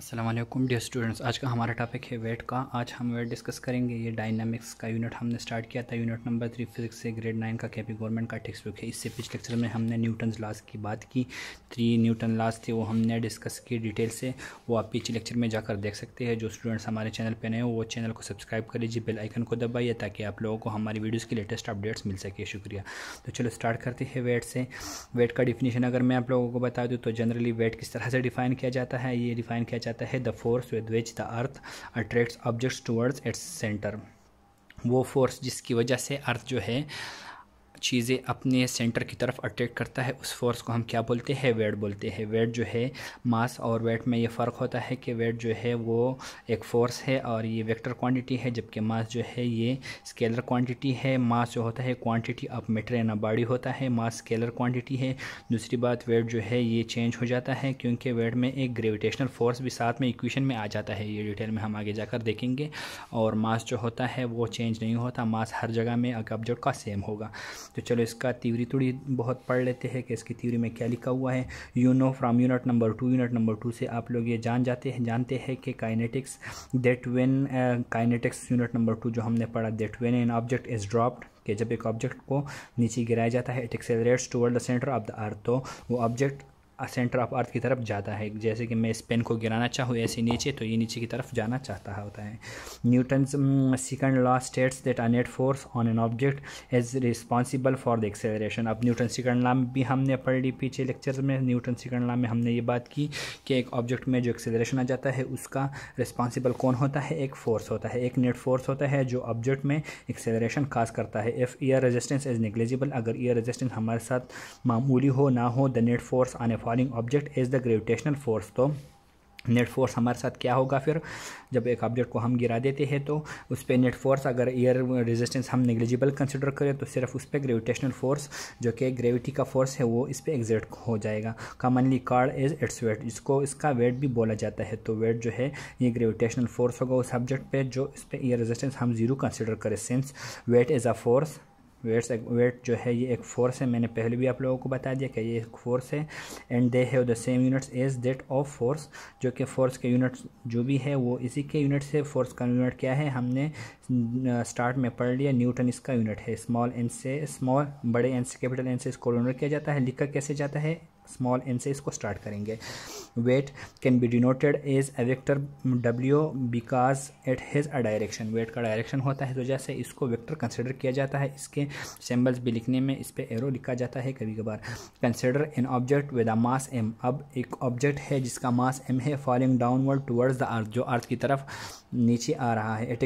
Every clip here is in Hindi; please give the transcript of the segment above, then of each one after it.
असलम डियर स्टूडेंट्स आज का हमारा टॉपिक है वेट का आज हम वेट डिस्कस करेंगे ये डायनामिक्स का यूनिट हमने स्टार्ट किया था यूनिट नंबर थ्री फिजिक्स से ग्रेड नाइन का कैपी गवर्नमेंट का टेक्स्ट बुक है इससे पिछले लेक्चर में हमने न्यूटन लाज की बात की थ्री न्यूटन लाज थे वो हमने डिस्कस की डिटेल से वो आप पिछले लेक्चर में जाकर देख सकते हैं जो स्टूडेंट्स हमारे चैनल पर नए हो वो चैनल को सब्सक्राइब कर लीजिए बेल आइकन को दबाइए ताकि आप लोगों को हमारी वीडियोज़ की लेटेस्ट अपडेट्स मिल सके शुक्रिया तो चलो स्टार्ट करते हैं वेट से वेट का डिफिनीशन अगर मैं आप लोगों को बता दूँ तो जनरली वेट किस तरह से डिफ़ाइन किया जाता है ये डिफ़ाइन किया जाता जाता है the force with which the earth attracts objects towards its centre वो फोर्स जिसकी वजह से अर्थ जो है चीज़ें अपने सेंटर की तरफ अट्रैक्ट करता है उस फोर्स को हम क्या बोलते हैं वेट बोलते हैं वेट जो है मास और वेट में ये फ़र्क होता है कि वेट जो है वो एक फ़ोर्स है और ये वेक्टर क्वांटिटी है जबकि मास जो है ये स्केलर क्वांटिटी है मास जो होता है quantity of matter and body होता है मास स्केलर क्वांटिटी है दूसरी बात वेट जो है ये चेंज हो जाता है क्योंकि वेट में एक ग्रेविटेशनल फोर्स भी साथ में इक्वेशन में आ जाता है ये डिटेल में हम आगे जाकर देखेंगे और मास जो होता है वो चेंज नहीं होता मास हर जगह में अगर ऑब्जेक्ट का सेम होगा तो चलो इसका थ्योरी थोड़ी बहुत पढ़ लेते हैं कि इसकी थ्योरी में क्या लिखा हुआ है you know from unit number two unit number two से आप लोग ये जान जाते हैं जानते हैं कि kinetics that when kinetics unit number two जो हमने पढ़ा that when an object is dropped कि जब एक ऑब्जेक्ट को नीचे गिराया जाता है it accelerates toward the centre of the earth तो वो ऑब्जेक्ट सेंटर ऑफ अर्थ की तरफ जाता है जैसे कि मैं इस पेन को गिराना चाहूँ ऐसे नीचे तो ये नीचे की तरफ जाना चाहता होता है Newton second law states that a net force on an object is responsible for the acceleration अब न्यूटन सेकंड लॉ भी हमने पढ़ ली पीछे लेक्चर में न्यूटन सेकंड लॉ में हमने ये बात की कि एक ऑब्जेक्ट में जो एक्सेलरेशन आ जाता है उसका रिस्पॉन्सिबल कौन होता है एक फोर्स होता है एक नेट फोर्स होता है जो ऑब्जेक्ट में एक्सेलरेशन काज करता है if air resistance is negligible अगर ईयर रेजिस्टेंस हमारे साथ मामूली हो ना हो the net force on a falling object is the gravitational force तो नेट फोर्स हमारे साथ क्या होगा फिर जब एक ऑब्जेक्ट को हम गिरा देते हैं तो उस पर नेट फोर्स अगर एयर रेजिस्टेंस हम निगलिजिबल कंसिडर करें तो सिर्फ उस पर ग्रेविटेशनल फोर्स जो कि ग्रेविटी का फोर्स है वो इस पर एग्जर्ट हो जाएगा commonly called is its weight इसको इसका वेट भी बोला जाता है तो वेट जो है ये ग्रेविटेशनल फोर्स होगा उस ऑब्जेक्ट पर जो इस पर एयर रेजिस्टेंस हम जीरो कंसिडर करें since weight is a force weights एक वेट जो है ये एक फोर्स है मैंने पहले भी आप लोगों को बता दिया कि ये एक फोर्स है and they have the same units as that of force जो कि फोर्स के यूनिट्स जो भी है वो इसी के यूनिट से फोर्स का यूनिट क्या है हमने स्टार्ट में पढ़ लिया न्यूटन इसका यूनिट है स्मॉल एन से स्मॉल बड़े एन से कैपिटल एन से इसको यूनिट किया जाता है लिखा कैसे जाता है स्मॉल एन से इसको स्टार्ट करेंगे weight can be denoted as a vector W because it has a direction weight का डायरेक्शन होता है इस तो वजह से इसको वेक्टर कंसिडर किया जाता है इसके सिम्बल्स भी लिखने में इस पर एरो लिखा जाता है कभी कभार consider an object with a mass M अब एक ऑब्जेक्ट है जिसका मास एम है falling downward towards the earth जो अर्थ की तरफ नीचे आ रहा है it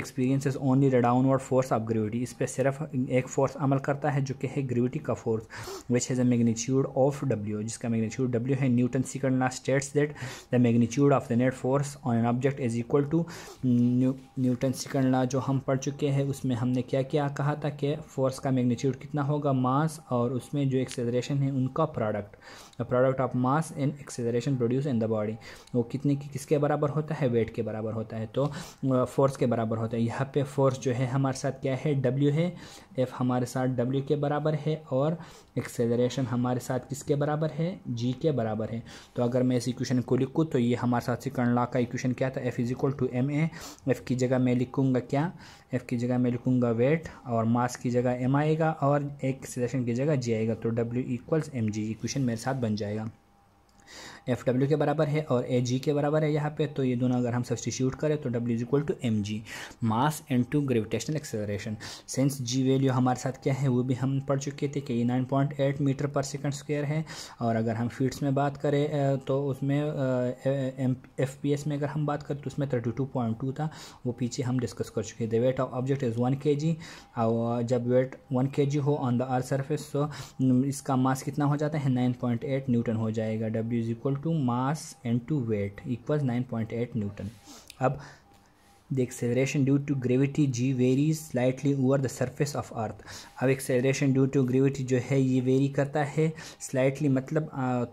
is only the word force of gravity इस पर सिर्फ एक फोर्स अमल करता है जो कि है ग्रेविटी का force which has a magnitude of W जिसका मैग्नीट्यूड डब्ल्यू है Newton second law states that the magnitude of the net force on an object is equal to Newton second law जो हम पढ़ चुके हैं उसमें हमने क्या क्या कहा था कि फोर्स का मैग्नीट्यूड कितना होगा मास और उसमें जो एक्सेलरेशन है उनका product the product of mass and acceleration produce in the body वो कितने की किसके बराबर होता है वेट के बराबर होता है तो फोर्स के बराबर होता है यहाँ पे फोर्स जो है हमारे साथ क्या है डब्ल्यू है एफ हमारे साथ डब्ल्यू के बराबर है और एक्सेलरेशन हमारे साथ किसके बराबर है जी के बराबर है तो अगर मैं इस इक्वेशन को लिखूँ तो ये हमारे साथ ला का इक्वेशन क्या था F is equal to M A F की जगह मैं लिखूँगा क्या एफ़ की जगह मैं लिखूँगा वेट और मास की जगह एम आएगा और एक्सेलरेशन की जगह जी आएगा तो W equals M G equation मेरे साथ बन जाएगा एफ डब्ल्यू के बराबर है और ए जी के बराबर है यहाँ पे तो ये दोनों अगर हम सब्सटीट्यूट करें तो W is equal to M G mass and to gravitational acceleration since G value हमारे साथ क्या है वो भी हम पढ़ चुके थे कि ये nine point eight metre per second square है और अगर हम फीट्स में बात करें तो उसमें एफ पी एस में अगर हम बात करें तो उसमें थर्टी टू पॉइंट टू था वो पीछे हम डिस्कस कर चुके थे weight of object is one K G और जब वेट वन के जी हो ऑन द अर्थ सर्फेस तो इसका मास कितना हो जाता है नाइन पॉइंट एट न्यूटन हो जाएगा W is equal equal to mass and to weight equal 9.8 Newton अब the acceleration due to gravity G very slightly over the surface of earth अब एक्सेलरेशन ड्यू टू ग्रेविटी जो है ये वेरी करता है स्लाइटली मतलब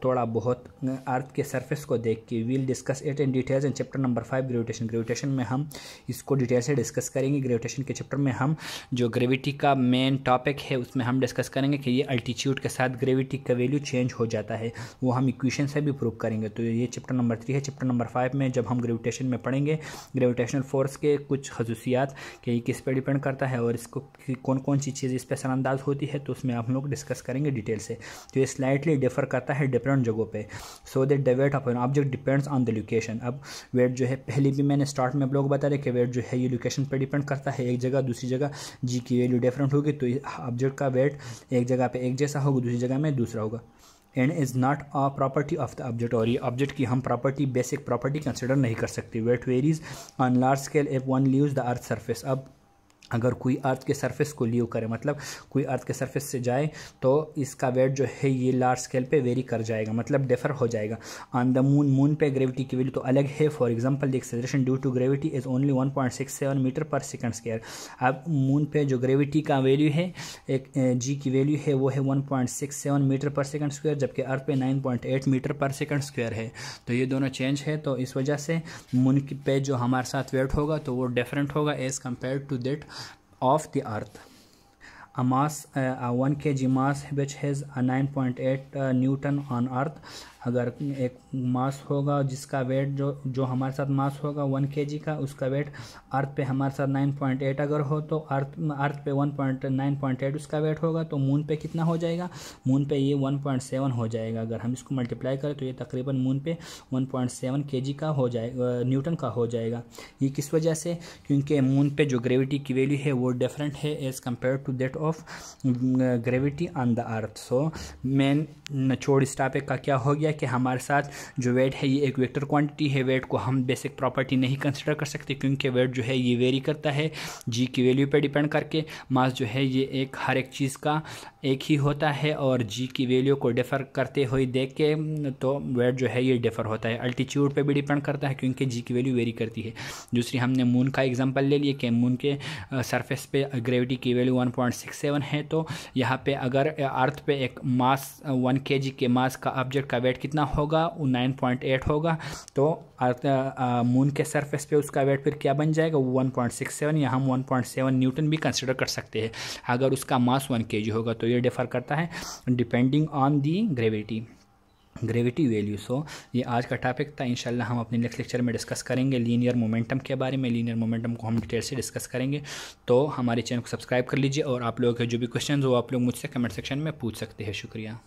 थोड़ा बहुत अर्थ के सर्फेस को देख के we'll discuss it in details in chapter number five gravitation gravitation में हम इसको डिटेल से डिस्कस करेंगे ग्रेविटेशन के चैप्टर में हम जो ग्रेविटी का मेन टॉपिक है उसमें हम डिस्कस करेंगे कि ये अल्टीट्यूड के साथ ग्रेविटी का वैल्यू चेंज हो जाता है वो हम इक्वेशन से भी प्रूव करेंगे तो ये चैप्टर नंबर थ्री है चैप्टर नंबर फाइव में जब हम ग्रेविटेशन में पढ़ेंगे ग्रेविटेशन फोर कोर्स के कुछ खसूसियात कि किस पर डिपेंड करता है और इसको कौन कौन सी चीज़ें इस पर असरानंदाज होती है तो उसमें हम लोग डिस्कस करेंगे डिटेल से तो ये स्लाइटली डिफर करता है डिफरेंट जगहों पर so that the weight of an object depends on the location अब वेट जो है पहले भी मैंने स्टार्ट में आप लोग बता रहे कि वेट जो है ये लोकेशन पर डिपेंड करता है एक जगह दूसरी जगह जी की वैल्यू डिफरेंट होगी तो ऑब्जेक्ट का वेट एक जगह पर एक जैसा होगा दूसरी जगह में दूसरा होगा and is not a property of the object और ये ऑब्जेक्ट की हम प्रॉपर्टी बेसिक प्रॉपर्टी कंसिडर नहीं कर सकते weight varies on large scale if one leave the earth surface अब अगर कोई अर्थ के सरफेस को लीव करे मतलब कोई अर्थ के सरफेस से जाए तो इसका वेट जो है ये लार्ज स्केल पे वेरी कर जाएगा मतलब डिफर हो जाएगा ऑन द मून मून पे ग्रेविटी की वैल्यू तो अलग है for example the acceleration due to gravity is only 1.67 metre per second square अब मून पे जो ग्रेविटी का वैल्यू है एक जी की वैल्यू है वो है one metre per second square जबकि अर्थ पे nine metre per second square है तो ये दोनों चेंज है तो इस वजह से मून पे जो हमारे साथ वेट होगा तो वो डिफरेंट होगा as compared to that of the earth a mass uh, a 1 kg mass which has a 9.8 uh, newton on earth अगर एक मास होगा जिसका वेट जो जो हमारे साथ मास होगा वन के का उसका वेट अर्थ पे हमारे साथ नाइन पॉइंट एट अगर हो तो अर्थ अर्थ पे one point nine point eight उसका वेट होगा तो मून पे कितना हो जाएगा मून पे ये वन पॉइंट सेवन हो जाएगा अगर हम इसको मल्टीप्लाई करें तो ये तकरीबन मून पे वन पॉइंट सेवन के का हो जाएगा न्यूटन का हो जाएगा ये किस वजह से क्योंकि मून पे जो ग्रेविटी की वैल्यू है वो डिफरेंट है as compared to that of gravity on the earth so मेन छोड़ इस टॉपिक का क्या हो गया दिया कि हमारे साथ जो वेट है ये एक वेक्टर क्वांटिटी है वेट को हम बेसिक प्रॉपर्टी नहीं कंसिडर कर सकते क्योंकि वेट जो है ये वेरी करता है जी की वैल्यू पर डिपेंड करके मास जो है ये एक हर एक चीज़ का एक ही होता है और जी की वैल्यू को डिफ़र करते हुए देख के तो वेट जो है ये डिफ़र होता है अल्टीट्यूड पे भी डिपेंड करता है क्योंकि जी की वैल्यू वेरी करती है दूसरी हमने मून का एग्जांपल ले लिया कि मून के सरफेस पे ग्रेविटी की वैल्यू 1.67 है तो यहाँ पे अगर अर्थ पे एक मास वन के के मास का ऑब्जेक्ट का वेट कितना होगा वो नाइन पॉइंट एट होगा तो मून के सरफेस पे उसका वेट फिर क्या बन जाएगा वो वन पॉइंट सिक्स सेवन या हम वन पॉइंट सेवन न्यूटन भी कंसिडर कर सकते हैं अगर उसका मास वन के होगा तो ये डिफर करता है depending on the gravity gravity value so ये आज का टॉपिक था इंशाल्लाह हम अपने नेक्स्ट लेक्चर में डिस्कस करेंगे लीनियर मोमेंटम के बारे में लीनियर मोमेंटम को हम डिटेल से डिस्कस करेंगे तो हमारे चैनल को सब्सक्राइब कर लीजिए और आप लोगों के जो भी क्वेश्चन हो आप लोग मुझसे कमेंट सेक्शन में पूछ सकते हैं शुक्रिया